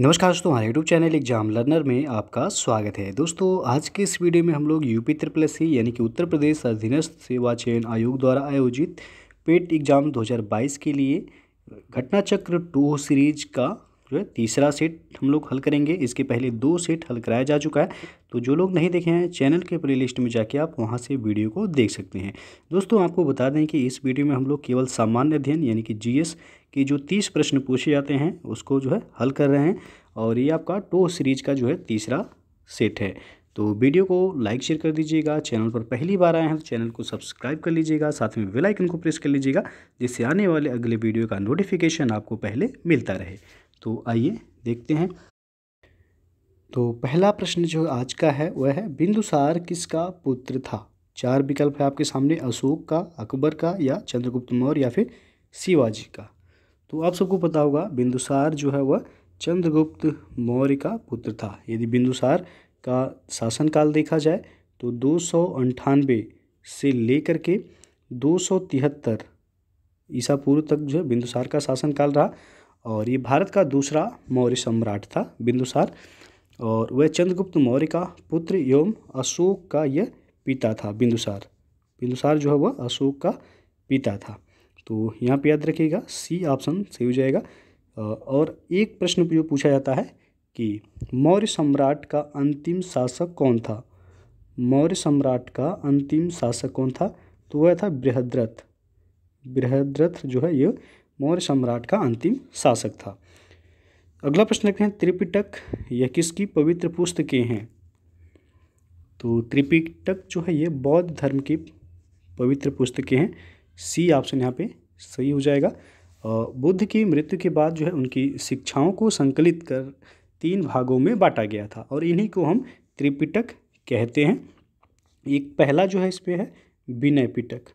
नमस्कार दोस्तों हमारे यूट्यूब चैनल एग्जाम लर्नर में आपका स्वागत है दोस्तों आज के इस वीडियो में हम लोग यूपी त्रिपल सी यानी कि उत्तर प्रदेश अधीनस्थ सेवा चयन आयोग द्वारा आयोजित पेट एग्जाम 2022 के लिए घटना चक्र टू सीरीज का जो है तीसरा सेट हम लोग हल करेंगे इसके पहले दो सेट हल कराया जा चुका है तो जो लोग नहीं देखे हैं चैनल के प्ले लिस्ट में जाके आप वहाँ से वीडियो को देख सकते हैं दोस्तों आपको बता दें कि इस वीडियो में हम लोग केवल सामान्य अध्ययन यानी कि जीएस के जो तीस प्रश्न पूछे जाते हैं उसको जो है हल कर रहे हैं और ये आपका टो सीरीज का जो है तीसरा सेट है तो वीडियो को लाइक शेयर कर दीजिएगा चैनल पर पहली बार आए हैं तो चैनल को सब्सक्राइब कर लीजिएगा साथ में बेल आइकन को प्रेस कर लीजिएगा जिससे आने वाले अगले वीडियो का नोटिफिकेशन आपको पहले मिलता रहे तो आइए देखते हैं तो पहला प्रश्न जो आज का है वह है बिंदुसार किसका पुत्र था चार विकल्प है आपके सामने अशोक का अकबर का या चंद्रगुप्त मौर्य या फिर शिवाजी का तो आप सबको पता होगा बिंदुसार जो है वह चंद्रगुप्त मौर्य का पुत्र था यदि बिंदुसार का शासनकाल देखा जाए तो दो से लेकर के दो ईसा पूर्व तक जो है बिंदुसार का शासनकाल रहा और ये भारत का दूसरा मौर्य सम्राट था बिंदुसार और वह चंद्रगुप्त मौर्य का पुत्र एवं अशोक का यह पिता था बिंदुसार बिंदुसार जो है वह अशोक का पिता था तो यहाँ पे याद रखिएगा सी ऑप्शन सही हो जाएगा और एक प्रश्न जो पूछा जाता है कि मौर्य सम्राट का अंतिम शासक कौन था मौर्य सम्राट का अंतिम शासक कौन था तो वह था बृहद्रथ बृहद्रथ जो है ये मौर्य सम्राट का अंतिम शासक था अगला प्रश्न लिखते हैं त्रिपिटक यह किसकी पवित्र पुस्तकें हैं तो त्रिपिटक जो है ये बौद्ध धर्म की पवित्र पुस्तकें हैं सी ऑप्शन यहाँ पे सही हो जाएगा बुद्ध की मृत्यु के बाद जो है उनकी शिक्षाओं को संकलित कर तीन भागों में बांटा गया था और इन्हीं को हम त्रिपिटक कहते हैं एक पहला जो है इस पर है विनय पिटक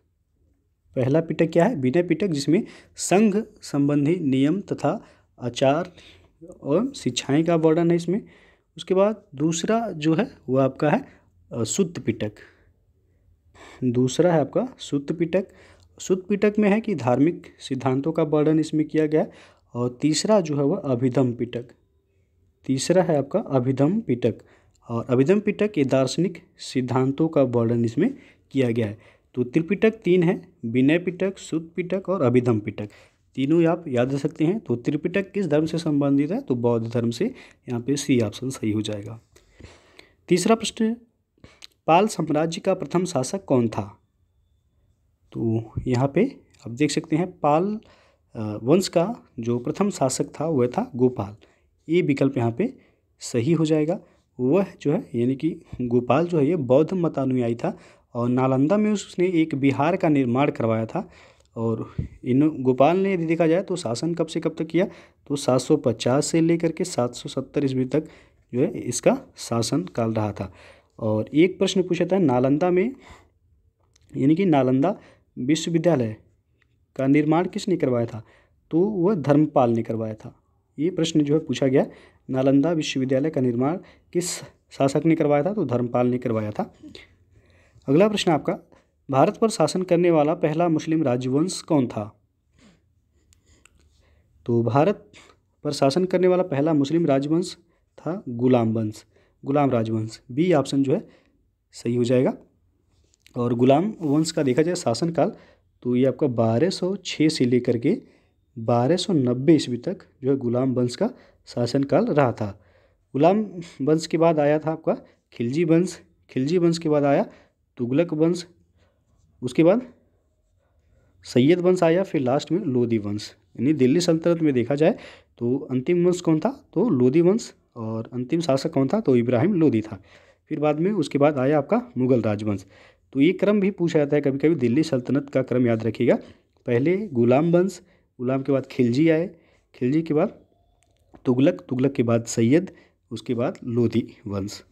पहला पिटक क्या है विनय पिटक जिसमें संघ संबंधी नियम तथा आचार और शिक्षाएं का वर्णन है इसमें उसके बाद दूसरा जो है वह आपका है शुद्ध पिटक दूसरा है आपका शुद्ध पिटक शुद्ध पिटक में है कि धार्मिक सिद्धांतों का वर्णन इसमें किया गया और तीसरा जो है वह अभिधम पिटक तीसरा है आपका अभिधम पिटक और अभिधम पिटक ये दार्शनिक सिद्धांतों का वर्णन इसमें किया गया है तो त्रिपिटक तीन है विनय पिटक शुद्ध पिटक और अभिधम पिटक तीनों आप याद रख सकते हैं तो त्रिपिटक किस धर्म से संबंधित है तो बौद्ध धर्म से यहाँ पे सी ऑप्शन सही हो जाएगा तीसरा प्रश्न पाल साम्राज्य का प्रथम शासक कौन था तो यहाँ पे आप देख सकते हैं पाल वंश का जो प्रथम शासक था वह था गोपाल ये विकल्प यहाँ पे सही हो जाएगा वह जो है यानी कि गोपाल जो है ये बौद्ध मतानुयायी था और नालंदा में उसने एक बिहार का निर्माण करवाया था और इन गोपाल ने यदि देखा जाए तो शासन कब से कब तक किया तो 750 से लेकर के 770 ईस्वी तक जो है इसका शासन काल रहा था और एक प्रश्न पूछा था नालंदा में यानी कि नालंदा विश्वविद्यालय का निर्माण किसने करवाया था तो वह धर्मपाल ने करवाया था ये प्रश्न जो है पूछा गया नालंदा विश्वविद्यालय का निर्माण किस शासक ने करवाया था तो धर्मपाल ने करवाया था अगला प्रश्न आपका भारत पर शासन करने वाला पहला मुस्लिम राजवंश कौन था तो भारत पर शासन करने वाला पहला मुस्लिम राजवंश था गुलाम वंश गुलाम राजवंश बी ऑप्शन जो है सही हो जाएगा और गुलाम वंश का देखा जाए शासनकाल तो ये आपका बारह सौ छः से लेकर के बारह सौ नब्बे ईस्वी तक जो है गुलाम वंश का शासनकाल रहा था गुलाम वंश के बाद आया था आपका खिलजी वंश खिलजी वंश के बाद आया तुगलक वंश उसके बाद सैयद वंश आया फिर लास्ट में लोधी वंश यानी दिल्ली सल्तनत में देखा जाए तो अंतिम वंश कौन था तो लोधी वंश और अंतिम शासक कौन था तो इब्राहिम लोधी था फिर बाद में उसके बाद आया आपका मुगल राजवंश तो ये क्रम भी पूछा जाता है कभी कभी दिल्ली सल्तनत का क्रम याद रखिएगा पहले गुलाम वंश गुलाम के बाद खिलजी आए खिलजी के बाद तुगलक तुगलक के बाद सैयद उसके बाद लोधी वंश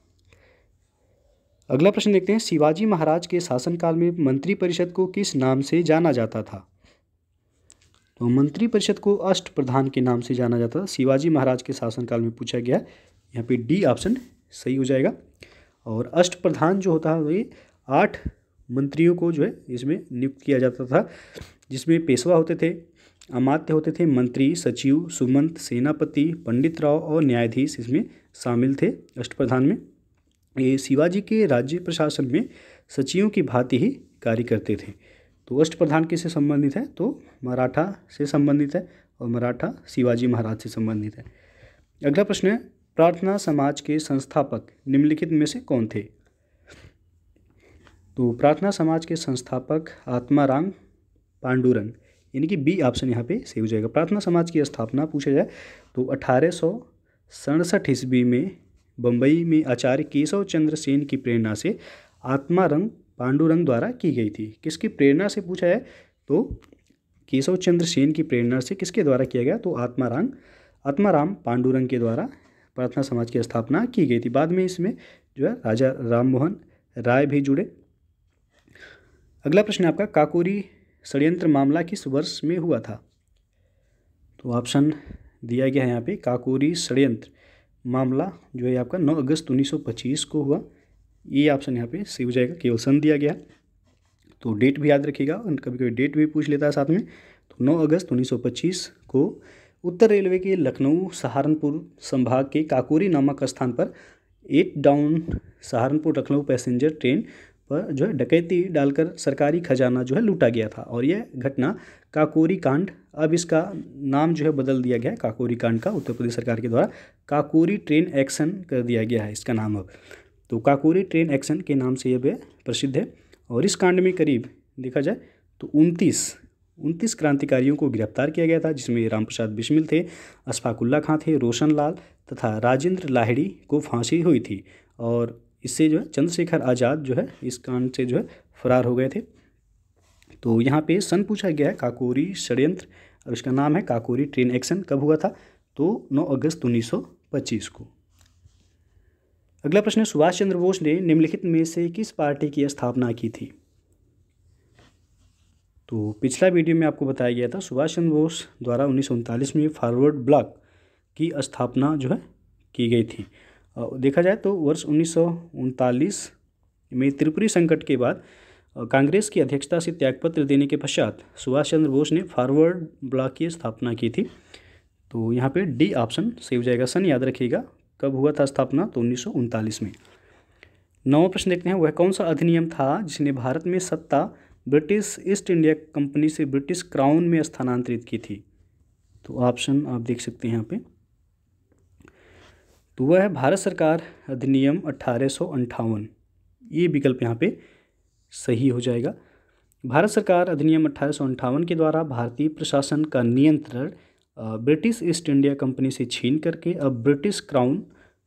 अगला प्रश्न देखते हैं शिवाजी महाराज के शासनकाल में मंत्रिपरिषद को किस नाम से जाना जाता था तो मंत्रिपरिषद को अष्ट प्रधान के नाम से जाना जाता था शिवाजी महाराज के शासनकाल में पूछा गया यहाँ पे डी ऑप्शन सही हो जाएगा और अष्ट प्रधान जो होता है वही आठ मंत्रियों को जो है इसमें नियुक्त किया जाता था जिसमें पेशवा होते थे अमात्य होते थे मंत्री सचिव सुमंत सेनापति पंडित राव और न्यायाधीश इसमें शामिल थे अष्ट प्रधान में ये शिवाजी के राज्य प्रशासन में सचिवों की भांति ही कार्य करते थे तो अष्ट प्रधान किससे संबंधित है तो मराठा से संबंधित है और मराठा शिवाजी महाराज से संबंधित है अगला प्रश्न है प्रार्थना समाज के संस्थापक निम्नलिखित में से कौन थे तो प्रार्थना समाज के संस्थापक आत्माराम पांडुरंग यानी कि बी ऑप्शन यहाँ पे सही हो जाएगा प्रार्थना समाज की स्थापना पूछा जाए तो अठारह सौ सड़सठ ईस्वी में बम्बई में आचार्य केशव चंद्र सेन की प्रेरणा से आत्मा रंग पांडुरंग द्वारा की गई थी किसकी प्रेरणा से पूछा है तो केशव चंद्र सेन की प्रेरणा से किसके द्वारा किया गया तो आत्मा आत्माराम पांडुरंग के द्वारा प्रार्थना समाज की स्थापना की गई थी बाद में इसमें जो है राजा राम मोहन राय भी जुड़े अगला प्रश्न आपका काकोरी षड्यंत्र मामला किस वर्ष में हुआ था तो ऑप्शन दिया गया है यहाँ पे काकोरी षड्यंत्र मामला जो है आपका 9 अगस्त 1925 को हुआ ये ऑप्शन यहाँ पे सही हो जाएगा केवल सन दिया गया तो डेट भी याद रखिएगा कभी कभी डेट भी पूछ लेता है साथ में तो 9 अगस्त 1925 को उत्तर रेलवे के लखनऊ सहारनपुर संभाग के काकोरी नामक स्थान पर eight down Saharanpur Lucknow passenger train पर जो है डकैती डालकर सरकारी खजाना जो है लूटा गया था और यह घटना काकोरी कांड अब इसका नाम जो है बदल दिया गया है काकोरी कांड का उत्तर प्रदेश सरकार के द्वारा काकोरी ट्रेन एक्शन कर दिया गया है इसका नाम अब तो काकोरी ट्रेन एक्शन के नाम से यह प्रसिद्ध है और इस कांड में करीब देखा जाए तो उनतीस उनतीस क्रांतिकारियों को गिरफ्तार किया गया था जिसमें राम प्रसाद बिस्मिल थे अशफाकुल्ला खां थे रोशन लाल तथा राजेंद्र लाहिड़ी को फांसी हुई थी और इससे जो है चंद्रशेखर आज़ाद जो है इस कांड से जो है फरार हो गए थे तो यहाँ पे सन पूछा गया है काकोरी षडयंत्र और इसका नाम है काकोरी ट्रेन एक्शन कब हुआ था तो 9 अगस्त 1925 को अगला प्रश्न है सुभाष चंद्र बोस ने निम्नलिखित में से किस पार्टी की स्थापना की थी तो पिछला वीडियो में आपको बताया गया था सुभाष चंद्र बोस द्वारा उन्नीस में फॉरवर्ड ब्लॉक की स्थापना जो है की गई थी देखा जाए तो वर्ष उन्नीस में त्रिपुरी संकट के बाद कांग्रेस की अध्यक्षता से त्यागपत्र देने के पश्चात सुभाष चंद्र बोस ने फॉरवर्ड ब्लॉक की स्थापना की थी तो यहाँ पे डी ऑप्शन सही हो जाएगा सन याद रखिएगा कब हुआ था स्थापना तो उन्नीस में नवा प्रश्न देखते हैं वह कौन सा अधिनियम था जिसने भारत में सत्ता ब्रिटिश ईस्ट इंडिया कंपनी से ब्रिटिश क्राउन में स्थानांतरित की थी तो ऑप्शन आप देख सकते हैं यहाँ पर तो वह है भारत सरकार अधिनियम अट्ठारह ये विकल्प यहाँ पे सही हो जाएगा भारत सरकार अधिनियम अट्ठारह के द्वारा भारतीय प्रशासन का नियंत्रण ब्रिटिश ईस्ट इंडिया कंपनी से छीन करके अब ब्रिटिश क्राउन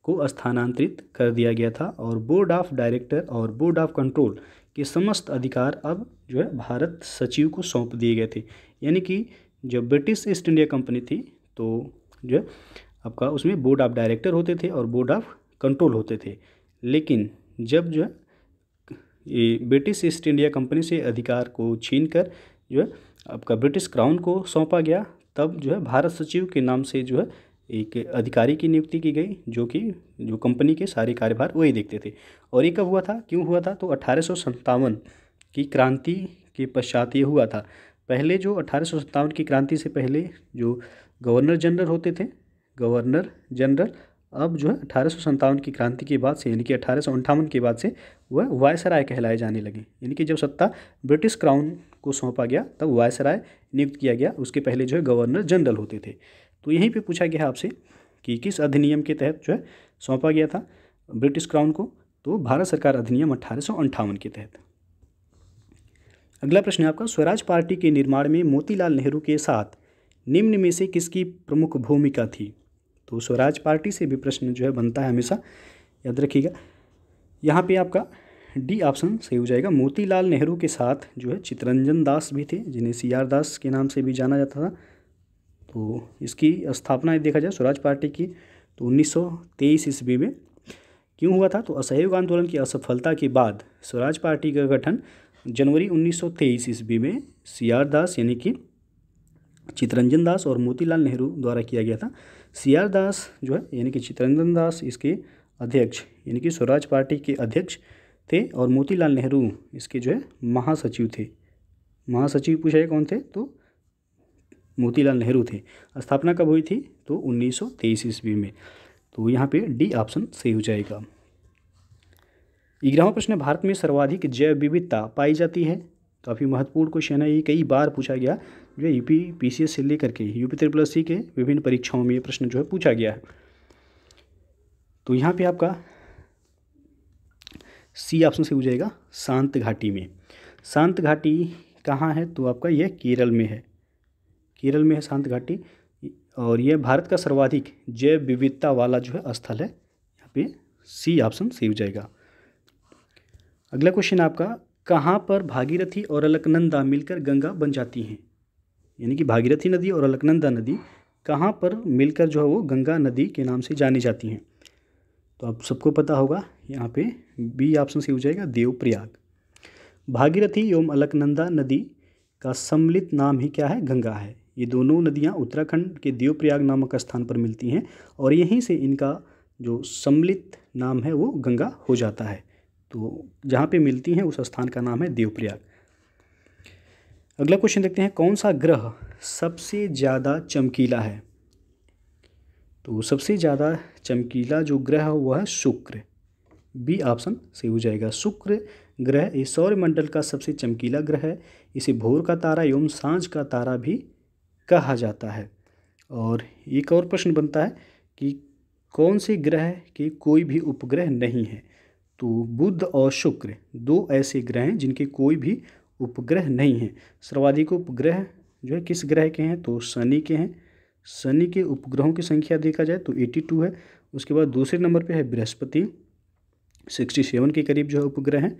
को स्थानांतरित कर दिया गया था और बोर्ड ऑफ डायरेक्टर और बोर्ड ऑफ कंट्रोल के समस्त अधिकार अब जो है भारत सचिव को सौंप दिए गए थे यानी कि जब ब्रिटिश ईस्ट इंडिया कंपनी थी तो जो है आपका उसमें बोर्ड ऑफ डायरेक्टर होते थे और बोर्ड ऑफ कंट्रोल होते थे लेकिन जब जो है ये ब्रिटिश ईस्ट इंडिया कंपनी से अधिकार को छीन कर जो है आपका ब्रिटिश क्राउन को सौंपा गया तब जो है भारत सचिव के नाम से जो है एक अधिकारी की नियुक्ति की गई जो कि जो कंपनी के सारे कार्यभार वही देखते थे और ये कब हुआ था क्यों हुआ था तो अठारह की क्रांति के पश्चात ये हुआ था पहले जो अठारह की क्रांति से पहले जो गवर्नर जनरल होते थे गवर्नर जनरल अब जो है अठारह की क्रांति के बाद से यानी कि अठारह के बाद से वह वायसराय कहलाए जाने लगे यानी कि जब सत्ता ब्रिटिश क्राउन को सौंपा गया तब वायसराय नियुक्त किया गया उसके पहले जो है गवर्नर जनरल होते थे तो यहीं पे पूछा गया आपसे कि किस अधिनियम के तहत जो है सौंपा गया था ब्रिटिश क्राउन को तो भारत सरकार अधिनियम अठारह के तहत अगला प्रश्न है आपका स्वराज पार्टी के निर्माण में मोतीलाल नेहरू के साथ निम्न में से किसकी प्रमुख भूमिका थी तो स्वराज पार्टी से भी प्रश्न जो है बनता है हमेशा याद रखिएगा यहाँ पे आपका डी ऑप्शन सही हो जाएगा मोतीलाल नेहरू के साथ जो है चितरंजन दास भी थे जिन्हें सी आर दास के नाम से भी जाना जाता था तो इसकी स्थापना देखा जाए स्वराज पार्टी की तो उन्नीस सौ तेईस ईस्वी में क्यों हुआ था तो असहयोग आंदोलन की असफलता के बाद स्वराज पार्टी का गठन जनवरी 1923 ईस्वी में सी आर दास यानी कि चितरंजन दास और मोतीलाल नेहरू द्वारा किया गया था सी आर दास जो है यानी कि चितरंजन दास इसके अध्यक्ष यानी कि स्वराज पार्टी के अध्यक्ष थे और मोतीलाल नेहरू इसके जो है महासचिव थे महासचिव पूछा कौन थे तो मोतीलाल नेहरू थे स्थापना कब हुई थी तो 1923 ईस्वी में तो यहाँ पे डी ऑप्शन सही हो जाएगा ग्यारहवा प्रश्न भारत में सर्वाधिक जैव विविधता पाई जाती है काफ़ी महत्वपूर्ण क्वेश्चन है ये कई बार पूछा गया जो है यूपी पी से लेकर के यूपी थ्री प्लस सी के विभिन्न परीक्षाओं में ये प्रश्न जो है पूछा गया है तो यहाँ पे आपका सी ऑप्शन से हो जाएगा शांत घाटी में शांत घाटी कहाँ है तो आपका यह केरल में है केरल में है शांत घाटी और यह भारत का सर्वाधिक जैव विविधता वाला जो है स्थल है यहाँ पे सी ऑप्शन सही हो जाएगा अगला क्वेश्चन आपका कहाँ पर भागीरथी और अलकनंदा मिलकर गंगा बन जाती हैं यानी कि भागीरथी नदी और अलकनंदा नदी कहाँ पर मिलकर जो है वो गंगा नदी के नाम से जानी जाती हैं तो आप सबको पता होगा यहाँ पे बी ऑप्शन से हो जाएगा देवप्रयाग भागीरथी एवं अलकनंदा नदी का सम्मिलित नाम ही क्या है गंगा है ये दोनों नदियाँ उत्तराखंड के देवप्रयाग नामक स्थान पर मिलती हैं और यहीं से इनका जो सम्मिलित नाम है वो गंगा हो जाता है तो जहाँ पे मिलती हैं उस स्थान का नाम है देवप्रयाग अगला क्वेश्चन देखते हैं कौन सा ग्रह सबसे ज़्यादा चमकीला है तो सबसे ज़्यादा चमकीला जो ग्रह है वह है शुक्र बी ऑप्शन सही हो जाएगा शुक्र ग्रह ये सौर्यमंडल का सबसे चमकीला ग्रह है इसे भोर का तारा एवं सांझ का तारा भी कहा जाता है और एक और प्रश्न बनता है कि कौन से ग्रह के कोई भी उपग्रह नहीं है तो बुध और शुक्र दो ऐसे ग्रह हैं जिनके कोई भी उपग्रह नहीं है सर्वाधिक उपग्रह जो है किस ग्रह के हैं तो शनि के हैं शनि के उपग्रहों की संख्या देखा जाए तो एटी टू है उसके बाद दूसरे नंबर पे है बृहस्पति सिक्सटी सेवन के करीब जो है उपग्रह हैं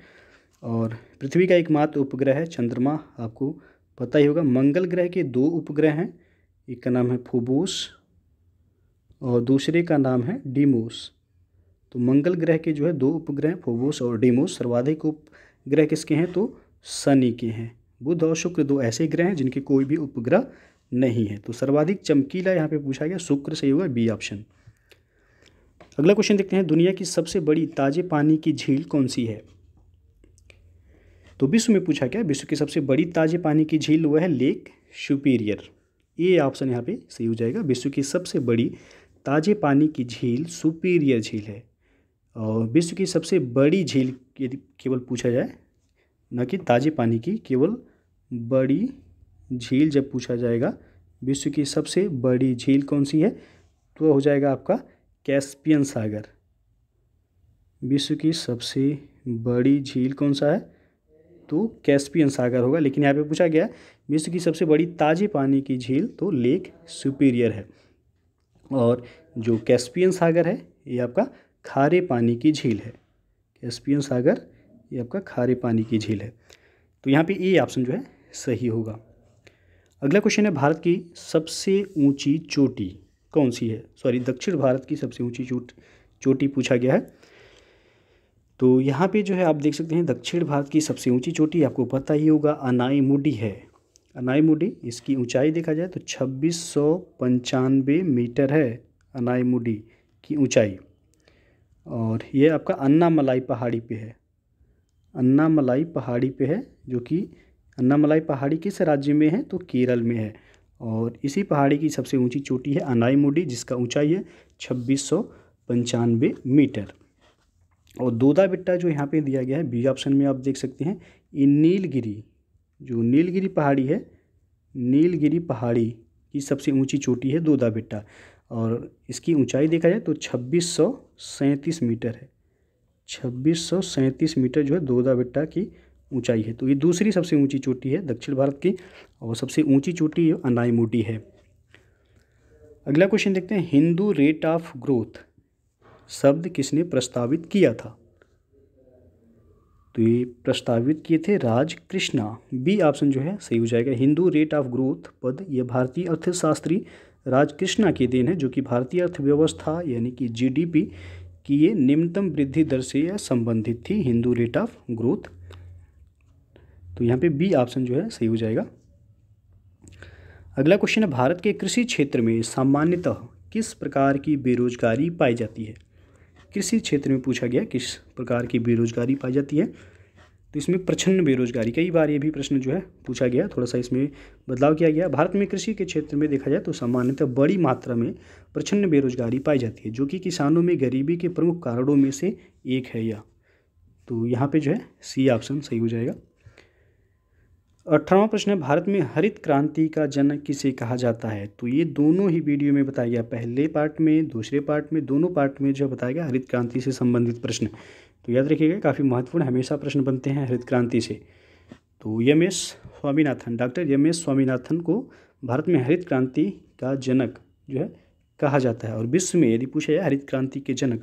और पृथ्वी का एकमात्र उपग्रह है चंद्रमा आपको पता ही होगा मंगल ग्रह के दो उपग्रह हैं एक का नाम है फोबोस और दूसरे का नाम है डीमोस तो मंगल ग्रह के जो है दो उपग्रह फोबोस और डीमोस सर्वाधिक उपग्रह किसके हैं तो शनि के हैं बुध और शुक्र दो ऐसे ग्रह हैं जिनके कोई भी उपग्रह नहीं है तो सर्वाधिक चमकीला यहाँ पे पूछा गया शुक्र सही होगा बी ऑप्शन अगला क्वेश्चन देखते हैं दुनिया की सबसे बड़ी ताजे पानी की झील कौन सी है तो विश्व में पूछा गया विश्व की सबसे बड़ी ताजे पानी की झील वह है लेक सुपीरियर ये ऑप्शन यहाँ पे सही हो जाएगा विश्व की सबसे बड़ी ताजे पानी की झील सुपीरियर झील है और विश्व की सबसे बड़ी झील यदि केवल पूछा जाए न कि ताजे पानी की केवल बड़ी झील जब पूछा जाएगा विश्व की सबसे बड़ी झील कौन सी है तो हो जाएगा आपका कैस्पियन सागर विश्व की सबसे बड़ी झील कौन सा है तो कैस्पियन सागर होगा लेकिन यहाँ पे पूछा गया विश्व की सबसे बड़ी ताजे पानी की झील तो लेक सुपीरियर है और जो कैस्पियन सागर है ये आपका खारे पानी की झील है कैस्पियन सागर ये आपका खारे पानी की झील है तो यहाँ पे ए ऑप्शन जो है सही होगा अगला क्वेश्चन है भारत की सबसे ऊंची चोटी कौन सी है सॉरी दक्षिण भारत की सबसे ऊंची चोट चोटी पूछा गया है तो यहाँ पे जो है आप देख सकते हैं दक्षिण भारत की सबसे ऊंची चोटी आपको पता ही होगा अनाई मुडी है अनाई मुडी इसकी ऊंचाई देखा जाए तो छब्बीस सौ पंचानवे मीटर है अनाई मुडी की ऊँचाई और ये आपका अन्ना मलाई पहाड़ी पे है अन्नामलाई पहाड़ी पे है जो कि अन्नामलाई पहाड़ी किस राज्य में है तो केरल में है और इसी पहाड़ी की सबसे ऊंची चोटी है मुडी जिसका ऊंचाई है छब्बीस सौ पंचानवे मीटर और दोदा बिट्टा जो यहाँ पे दिया गया है बी ऑप्शन में आप देख सकते हैं ये नीलगिरी जो नीलगिरी पहाड़ी है नीलगिरी पहाड़ी की सबसे ऊंची चोटी है दोदा बिट्टा और इसकी ऊंचाई देखा जाए तो छब्बीस सौ सैंतीस मीटर है छब्बीस सौ सैंतीस मीटर जो है दोदा बेट्टा की ऊंचाई है तो ये दूसरी सबसे ऊंची चोटी है दक्षिण भारत की और सबसे ऊंची चोटी अनाईमोटी है अगला क्वेश्चन देखते हैं हिंदू रेट ऑफ ग्रोथ शब्द किसने प्रस्तावित किया था तो ये प्रस्तावित किए थे राज कृष्णा बी ऑप्शन जो है सही हो जाएगा हिंदू रेट ऑफ ग्रोथ पद यह भारतीय अर्थशास्त्री राजकृष्णा के देन है जो कि भारतीय अर्थव्यवस्था यानी कि जी कि ये निम्नतम वृद्धि दर से यह संबंधित थी हिंदू रेट ऑफ ग्रोथ तो यहाँ पे बी ऑप्शन जो है सही हो जाएगा अगला क्वेश्चन है भारत के कृषि क्षेत्र में सामान्यतः किस प्रकार की बेरोजगारी पाई जाती है कृषि क्षेत्र में पूछा गया किस प्रकार की बेरोजगारी पाई जाती है तो इसमें प्रच्छन्न बेरोजगारी कई बार ये भी प्रश्न जो है पूछा गया थोड़ा सा इसमें बदलाव किया गया भारत में कृषि के क्षेत्र में देखा जाए तो सामान्यतः बड़ी मात्रा में प्रचंड बेरोजगारी पाई जाती है जो कि किसानों में गरीबी के प्रमुख कारणों में से एक है यह तो यहाँ पे जो है सी ऑप्शन सही हो जाएगा अठारहवा प्रश्न है भारत में हरित क्रांति का जनक किसे कहा जाता है तो ये दोनों ही वीडियो में बताया गया पहले पार्ट में दूसरे पार्ट में दोनों पार्ट में जो बताया गया हरित क्रांति से संबंधित प्रश्न तो याद रखिएगा काफ़ी महत्वपूर्ण हमेशा प्रश्न बनते हैं हरित क्रांति से तो M S Swaminathan doctor M S Swaminathan को भारत में हरित क्रांति का जनक जो है कहा जाता है और विश्व में यदि पूछा जाए हरित क्रांति के जनक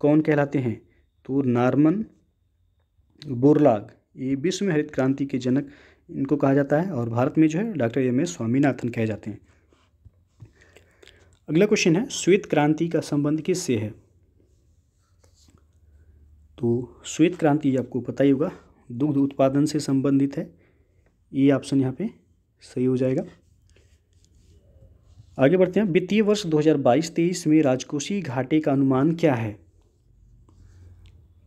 कौन कहलाते हैं तो नार्मन बोरलाग ये विश्व में हरित क्रांति के जनक इनको कहा जाता है और भारत में जो है डॉक्टर एम एस स्वामीनाथन कहे जाते हैं अगला क्वेश्चन है श्वेत क्रांति का संबंध किससे है तो श्वेत क्रांति आपको पता ही होगा दुग्ध उत्पादन से संबंधित है ये ऑप्शन यहाँ पे सही हो जाएगा आगे बढ़ते हैं वित्तीय वर्ष 2022-23 में राजकोषीय घाटे का अनुमान क्या है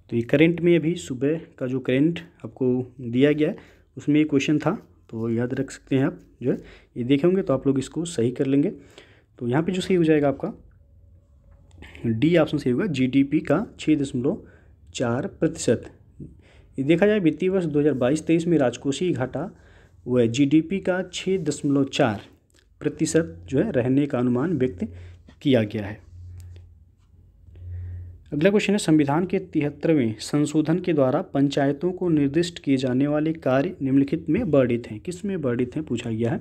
तो ये करेंट में अभी सुबह का जो करेंट आपको दिया गया है उसमें ये क्वेश्चन था तो याद रख सकते हैं आप जो है ये देखे होंगे तो आप लोग इसको सही कर लेंगे तो यहाँ पे जो सही हो जाएगा आपका डी ऑप्शन सही होगा जीडीपी का छः दशमलव चार प्रतिशत देखा जाए वित्तीय वर्ष 2022-23 में राजकोषीय घाटा व जीडीपी का छः दशमलव चार प्रतिशत जो है रहने का अनुमान व्यक्त किया गया है अगला क्वेश्चन है संविधान के तिहत्तरवें संशोधन के द्वारा पंचायतों को निर्दिष्ट किए जाने वाले कार्य निम्नलिखित में वर्णित हैं किस में वर्णित हैं पूछा गया है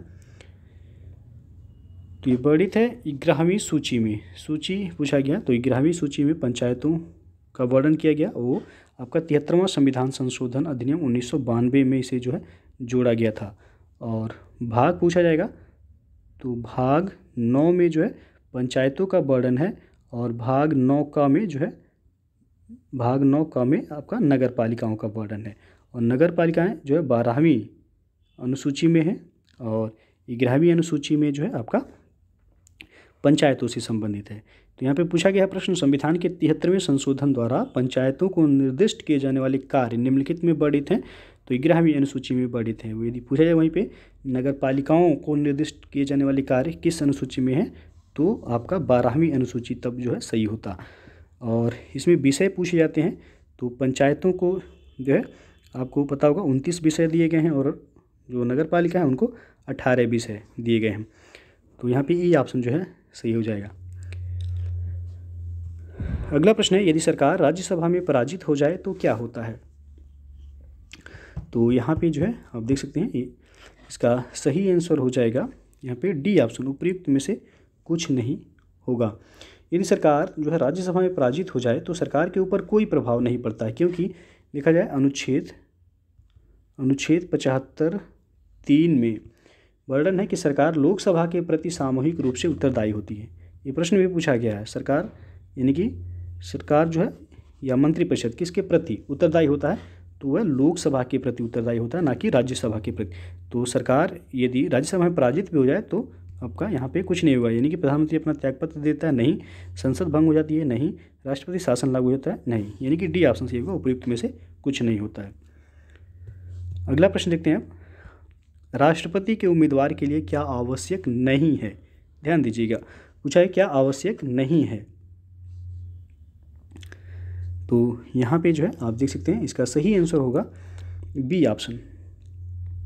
तो ये वर्णित है ग्रहवीं सूची में सूची पूछा गया तो ग्रहवीं सूची में पंचायतों का वर्णन किया गया वो आपका तिहत्तरवां संविधान संशोधन अधिनियम उन्नीस में इसे जो है जोड़ा गया था और भाग पूछा जाएगा तो भाग नौ में जो है पंचायतों का वर्णन है और भाग नौ का में जो है भाग नौ का में आपका नगर पालिकाओं का वर्णन है और नगर पालिकाएँ जो है बारहवीं अनुसूची में है और ग्यारहवीं अनुसूची में जो है आपका पंचायतों से संबंधित है तो यहाँ पे पूछा गया प्रश्न संविधान के तिहत्तरवें संशोधन द्वारा पंचायतों को निर्दिष्ट किए जाने वाले कार्य निम्नलिखित में वर्णित हैं तो ग्यारहवीं अनुसूची में वर्णित हैं वो यदि पूछा जाए वहीं पर नगर पालिकाओं को निर्दिष्ट किए जाने वाले कार्य किस अनुसूची में है तो आपका बारहवीं अनुसूची तब जो है सही होता और इसमें विषय पूछे जाते हैं तो पंचायतों को जो है आपको पता होगा उनतीस विषय दिए गए हैं और जो नगर पालिका है उनको अट्ठारह विषय दिए गए हैं तो यहाँ पे ई ऑप्शन जो है सही हो जाएगा अगला प्रश्न है यदि सरकार राज्यसभा में पराजित हो जाए तो क्या होता है तो यहाँ पे जो है आप देख सकते हैं इसका सही आंसर हो जाएगा यहाँ पे डी ऑप्शन उपयुक्त में से कुछ नहीं होगा यदि सरकार जो है राज्यसभा में पराजित हो जाए तो सरकार के ऊपर कोई प्रभाव नहीं पड़ता है क्योंकि देखा जाए अनुच्छेद अनुच्छेद पचहत्तर तीन में वर्णन है कि सरकार लोकसभा के प्रति सामूहिक रूप से उत्तरदायी होती है ये प्रश्न भी पूछा गया है सरकार यानी कि सरकार जो है या मंत्रिपरिषद किसके प्रति उत्तरदायी होता है तो वह लोकसभा के प्रति उत्तरदायी होता है ना कि राज्यसभा के प्रति तो सरकार यदि राज्यसभा में पराजित भी हो जाए तो आपका यहाँ पे कुछ नहीं हुआ यानी कि प्रधानमंत्री अपना त्यागपत्र देता है नहीं संसद भंग हो जाती है नहीं राष्ट्रपति शासन लागू होता है नहीं यानी कि डी ऑप्शन सही होगा उपयुक्त में से कुछ नहीं होता है अगला प्रश्न देखते हैं आप राष्ट्रपति के उम्मीदवार के लिए क्या आवश्यक नहीं है ध्यान दीजिएगा पूछा है क्या आवश्यक नहीं है तो यहाँ पे जो है आप देख सकते हैं इसका सही आंसर होगा बी ऑप्शन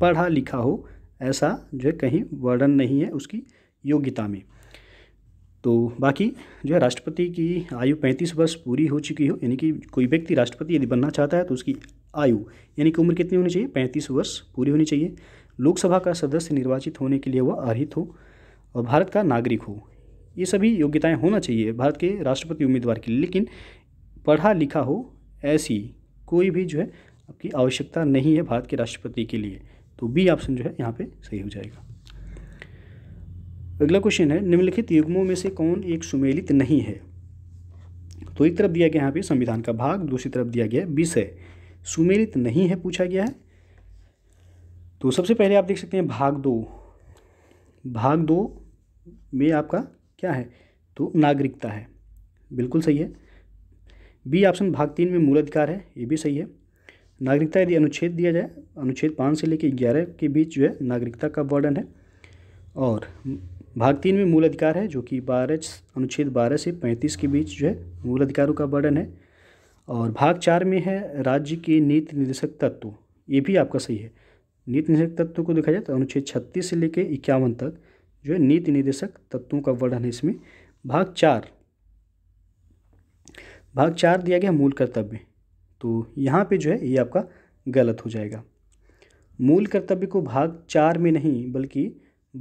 पढ़ा लिखा हो ऐसा जो है कहीं वर्णन नहीं है उसकी योग्यता में तो बाकी जो है राष्ट्रपति की आयु पैंतीस वर्ष पूरी हो चुकी हो यानी कि कोई व्यक्ति राष्ट्रपति यदि बनना चाहता है तो उसकी आयु यानी कि उम्र कितनी होनी चाहिए पैंतीस वर्ष पूरी होनी चाहिए लोकसभा का सदस्य निर्वाचित होने के लिए वह अर्हित हो और भारत का नागरिक हो ये सभी योग्यताएं होना चाहिए भारत के राष्ट्रपति उम्मीदवार के लिए लेकिन पढ़ा लिखा हो ऐसी कोई भी जो है आपकी आवश्यकता नहीं है भारत के राष्ट्रपति के लिए तो बी ऑप्शन जो है यहाँ पे सही हो जाएगा अगला क्वेश्चन है निम्नलिखित युग्मों में से कौन एक सुमेलित नहीं है तो एक तरफ दिया गया यहाँ पे संविधान का भाग दूसरी तरफ दिया गया विषय सुमेलित नहीं है पूछा गया है तो सबसे पहले आप देख सकते हैं भाग दो भाग दो में आपका क्या है तो नागरिकता है बिल्कुल सही है बी ऑप्शन भाग तीन में मूल अधिकार है ये भी सही है नागरिकता यदि अनुच्छेद दिया जाए अनुच्छेद पाँच से लेकर ग्यारह के बीच जो है नागरिकता का वर्णन है और भाग तीन में मूल अधिकार है जो कि बारह अनुच्छेद बारह से पैंतीस के बीच जो है मूल अधिकारों का वर्णन है और भाग चार में है राज्य के नीति निर्देशक तत्व ये भी आपका सही है नीति निदेशक तत्व को देखा जाए तो अनुच्छेद छत्तीस से लेकर इक्यावन तक जो है नीति निदेशक तत्वों का वर्णन है इसमें भाग चार भाग चार दिया गया मूल कर्तव्य तो यहाँ पे जो है ये आपका गलत हो जाएगा मूल कर्तव्य को भाग चार में नहीं बल्कि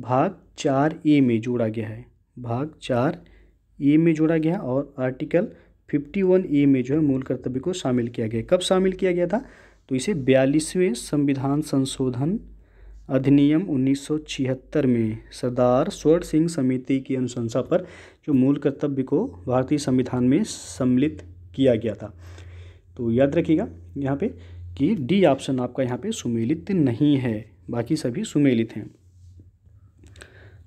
भाग चार ए में जोड़ा गया है भाग चार ए में जोड़ा गया और आर्टिकल फिफ्टी वन ए में जो है मूल कर्तव्य को शामिल किया गया कब शामिल किया गया था तो इसे बयालीसवें संविधान संशोधन अधिनियम 1976 में सरदार स्वर्ण सिंह समिति की अनुशंसा पर जो मूल कर्तव्य को भारतीय संविधान में सम्मिलित किया गया था तो याद रखिएगा यहाँ पे कि डी ऑप्शन आपका यहाँ पे सुमेलित नहीं है बाकी सभी सुमेलित हैं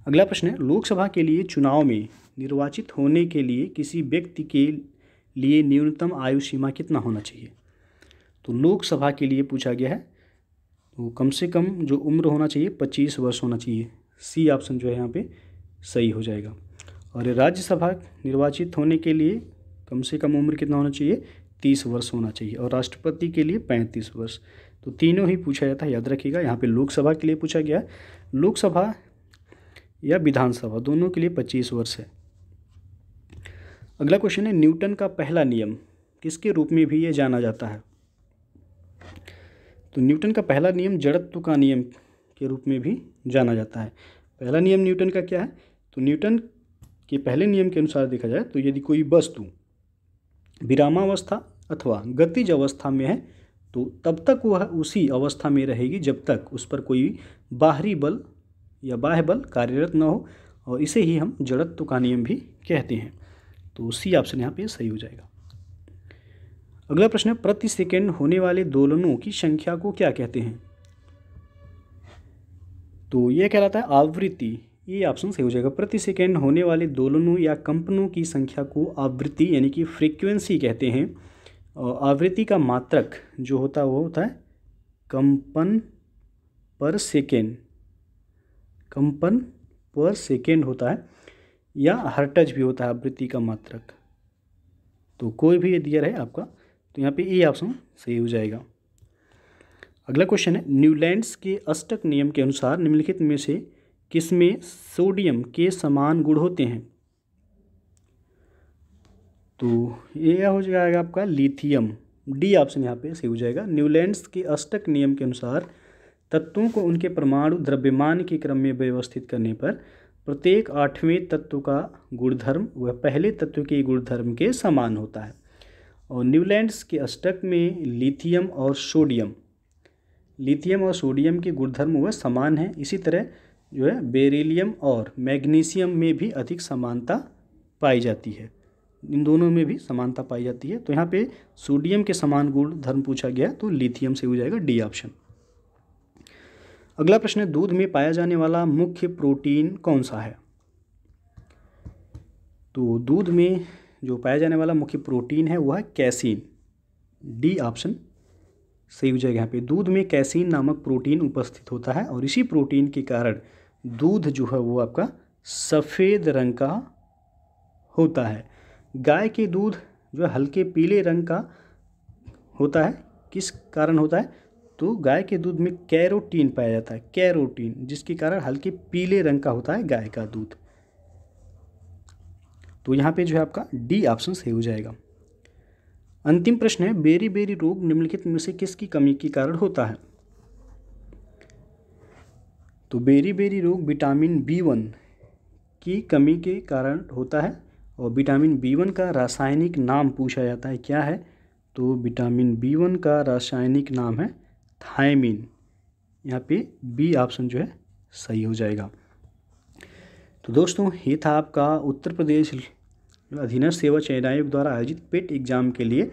अगला प्रश्न है लोकसभा के लिए चुनाव में निर्वाचित होने के लिए किसी व्यक्ति के लिए न्यूनतम आयु सीमा कितना होना चाहिए तो लोकसभा के लिए पूछा गया है तो कम से कम जो उम्र होना चाहिए पच्चीस वर्ष होना चाहिए सी ऑप्शन जो है यहाँ पे सही हो जाएगा और राज्यसभा निर्वाचित होने के लिए कम से कम उम्र कितना होना चाहिए तीस वर्ष होना चाहिए और राष्ट्रपति के लिए पैंतीस वर्ष तो तीनों ही पूछा जाता है याद रखिएगा यहाँ पे लोकसभा के लिए पूछा गया लोकसभा या विधानसभा दोनों के लिए पच्चीस वर्ष है अगला क्वेश्चन है न्यूटन का पहला नियम किसके रूप में भी ये जाना जाता है तो न्यूटन का पहला नियम जड़त्व का नियम के रूप में भी जाना जाता है पहला नियम न्यूटन का क्या है तो न्यूटन के पहले नियम के अनुसार देखा जाए तो यदि कोई वस्तु विरामावस्था अथवा गतिज अवस्था में है तो तब तक वह उसी अवस्था में रहेगी जब तक उस पर कोई बाहरी बल या बाह्य बल कार्यरत न हो और इसे ही हम जड़त्व का नियम भी कहते हैं तो सी ऑप्शन यहाँ पे सही हो जाएगा अगला प्रश्न प्रति सेकेंड होने वाले दोलनों की संख्या को क्या कहते हैं तो यह कहलाता है आवृत्ति ये ऑप्शन सही हो जाएगा प्रति सेकेंड होने वाले दोलनों या कंपनों की संख्या को आवृत्ति यानी कि फ्रीक्वेंसी कहते हैं आवृत्ति का मात्रक जो होता है वो होता है कंपन पर सेकेंड कंपन पर सेकेंड होता है या हर्टज भी होता है आवृत्ति का मात्रक तो कोई भी ये दिया रहे आपका तो यहाँ पे ए ऑप्शन सही हो जाएगा अगला क्वेश्चन है न्यूलैंड्स के अष्टक नियम के अनुसार निम्नलिखित में से किसमें सोडियम के समान गुण होते हैं तो ये हो जाएगा आपका लिथियम डी ऑप्शन यहाँ पे सही हो जाएगा न्यूलैंड्स के अष्टक नियम के अनुसार तत्वों को उनके परमाणु द्रव्यमान के क्रम में व्यवस्थित करने पर प्रत्येक आठवें तत्व का गुणधर्म वह पहले तत्व के गुणधर्म के समान होता है और न्यूलैंड्स के अष्टक में लिथियम और सोडियम लिथियम और सोडियम के गुणधर्म वह समान हैं इसी तरह जो है बेरिलियम और मैग्नीशियम में भी अधिक समानता पाई जाती है इन दोनों में भी समानता पाई जाती है तो यहाँ पे सोडियम के समान गुण धर्म पूछा गया तो लिथियम से हो जाएगा डी ऑप्शन अगला प्रश्न है दूध में पाया जाने वाला मुख्य प्रोटीन कौन सा है तो दूध में जो पाया जाने वाला मुख्य प्रोटीन है वह है कैसीन डी ऑप्शन सही हो जाएगा यहाँ पे दूध में कैसीन नामक प्रोटीन उपस्थित होता है और इसी प्रोटीन के कारण दूध जो है वो आपका सफ़ेद रंग का होता है गाय के दूध जो है हल्के पीले रंग का होता है किस कारण होता है तो गाय के दूध में कैरोटीन पाया जाता है कैरोटीन जिसके कारण हल्के पीले रंग का होता है गाय का दूध तो यहाँ पे जो है आपका डी ऑप्शन सही हो जाएगा अंतिम प्रश्न है बेरी बेरी रोग निम्नलिखित में से किसकी कमी के कारण होता है तो बेरी बेरी रोग विटामिन बी वन की कमी के कारण होता है और विटामिन बी वन का रासायनिक नाम पूछा जाता है क्या है तो विटामिन बी वन का रासायनिक नाम है थायमिन यहाँ पे बी ऑप्शन जो है सही हो जाएगा तो दोस्तों ये था आपका उत्तर प्रदेश अधीनस्थ सेवा चयन आयोग द्वारा आयोजित पेट एग्जाम के लिए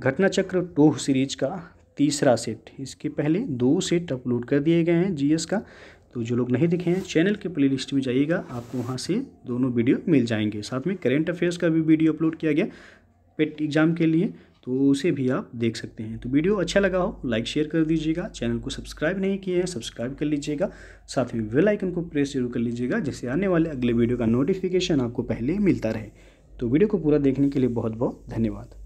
घटना चक्र टोह सीरीज का तीसरा सेट इसके पहले दो सेट अपलोड कर दिए गए हैं जीएस का तो जो लोग नहीं दिखे हैं चैनल के प्लेलिस्ट में जाइएगा आपको वहाँ से दोनों वीडियो मिल जाएंगे साथ में करेंट अफेयर्स का भी वीडियो अपलोड किया गया पेट एग्जाम के लिए तो उसे भी आप देख सकते हैं तो वीडियो अच्छा लगा हो लाइक शेयर कर दीजिएगा चैनल को सब्सक्राइब नहीं किए हैं सब्सक्राइब कर लीजिएगा साथ में वेलाइकन आइकन को प्रेस जरूर कर लीजिएगा जिससे आने वाले अगले वीडियो का नोटिफिकेशन आपको पहले मिलता रहे तो वीडियो को पूरा देखने के लिए बहुत बहुत धन्यवाद